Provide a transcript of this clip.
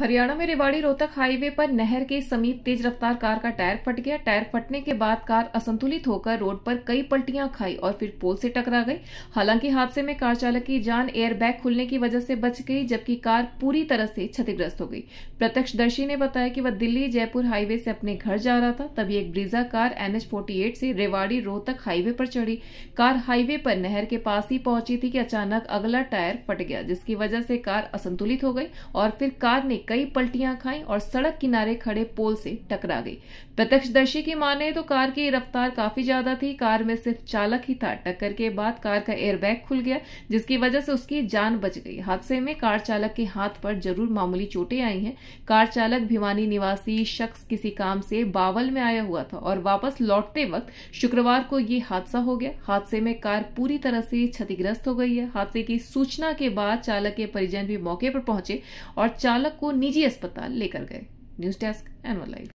हरियाणा में रेवाड़ी रोहतक हाईवे पर नहर के समीप तेज रफ्तार कार का टायर फट गया टायर फटने के बाद कार असंतुलित होकर रोड पर कई पलटियां खाई और फिर पोल से टकरा गई हालांकि हादसे में कार चालक की जान एयर बैग खुलने की वजह से बच गई जबकि कार पूरी तरह से क्षतिग्रस्त हो गई प्रत्यक्षदर्शी ने बताया कि वह दिल्ली जयपुर हाईवे से अपने घर जा रहा था तभी एक ब्रीजा कार एनएच से रेवाड़ी रोहतक हाईवे पर चढ़ी कार हाईवे पर नहर के पास ही पहुंची थी कि अचानक अगला टायर फट गया जिसकी वजह से कार असंतुलित हो गई और फिर कार ने कई पलटियां खाई और सड़क किनारे खड़े पोल से टकरा गई प्रत्यक्षदर्शी की माने तो कार की रफ्तार काफी ज्यादा थी कार में सिर्फ चालक ही था टक्कर के बाद कार का एयरबैग खुल गया जिसकी वजह से उसकी जान बच गई हादसे में कार चालक के हाथ पर जरूर मामूली चोटें आई हैं कार चालक भिवानी निवासी शख्स किसी काम से बावल में आया हुआ था और वापस लौटते वक्त शुक्रवार को ये हादसा हो गया हादसे में कार पूरी तरह से क्षतिग्रस्त हो गई है हादसे की सूचना के बाद चालक के परिजन भी मौके पर पहुंचे और चालक को निजी अस्पताल लेकर गए न्यूज डेस्क एनवर लाइव